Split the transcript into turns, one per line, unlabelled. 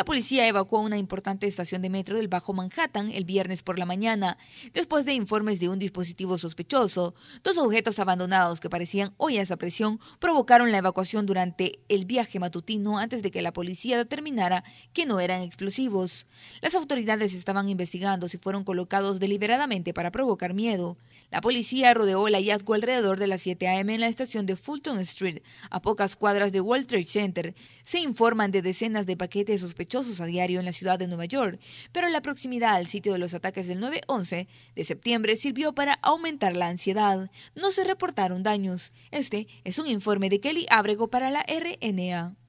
La policía evacuó una importante estación de metro del Bajo Manhattan el viernes por la mañana, después de informes de un dispositivo sospechoso. Dos objetos abandonados que parecían hoy a presión provocaron la evacuación durante el viaje matutino antes de que la policía determinara que no eran explosivos. Las autoridades estaban investigando si fueron colocados deliberadamente para provocar miedo. La policía rodeó el hallazgo alrededor de las 7 a.m. en la estación de Fulton Street, a pocas cuadras de World Trade Center. Se informan de decenas de paquetes sospechosos a diario en la ciudad de Nueva York, pero la proximidad al sitio de los ataques del 9-11 de septiembre sirvió para aumentar la ansiedad. No se reportaron daños. Este es un informe de Kelly Abrego para la RNA.